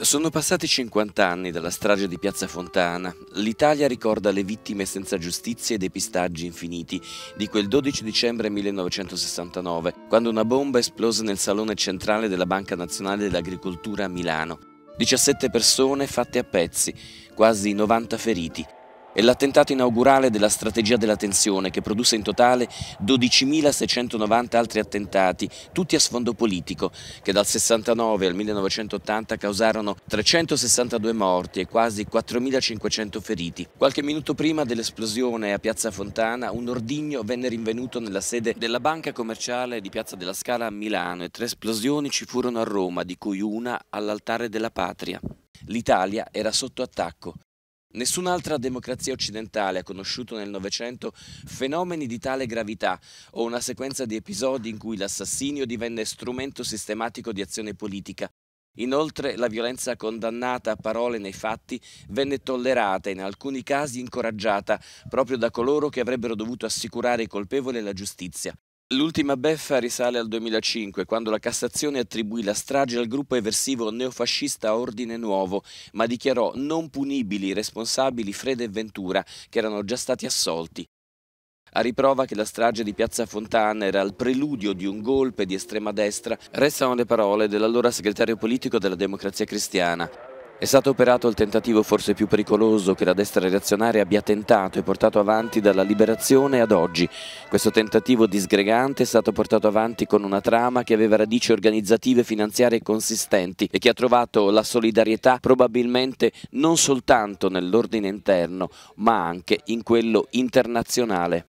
Sono passati 50 anni dalla strage di Piazza Fontana. L'Italia ricorda le vittime senza giustizia e dei pistaggi infiniti di quel 12 dicembre 1969, quando una bomba esplose nel salone centrale della Banca Nazionale dell'Agricoltura a Milano. 17 persone fatte a pezzi, quasi 90 feriti. È l'attentato inaugurale della strategia della tensione che produsse in totale 12.690 altri attentati, tutti a sfondo politico, che dal 69 al 1980 causarono 362 morti e quasi 4.500 feriti. Qualche minuto prima dell'esplosione a Piazza Fontana, un ordigno venne rinvenuto nella sede della banca commerciale di Piazza della Scala a Milano e tre esplosioni ci furono a Roma, di cui una all'altare della patria. L'Italia era sotto attacco. Nessun'altra democrazia occidentale ha conosciuto nel Novecento fenomeni di tale gravità o una sequenza di episodi in cui l'assassinio divenne strumento sistematico di azione politica. Inoltre la violenza condannata a parole nei fatti venne tollerata e in alcuni casi incoraggiata proprio da coloro che avrebbero dovuto assicurare i colpevoli alla giustizia. L'ultima beffa risale al 2005, quando la Cassazione attribuì la strage al gruppo eversivo neofascista Ordine Nuovo, ma dichiarò non punibili i responsabili Freda e Ventura, che erano già stati assolti. A riprova che la strage di Piazza Fontana era il preludio di un golpe di estrema destra, restano le parole dell'allora segretario politico della Democrazia Cristiana, è stato operato il tentativo forse più pericoloso che la destra reazionaria abbia tentato e portato avanti dalla liberazione ad oggi. Questo tentativo disgregante è stato portato avanti con una trama che aveva radici organizzative, finanziarie consistenti e che ha trovato la solidarietà probabilmente non soltanto nell'ordine interno ma anche in quello internazionale.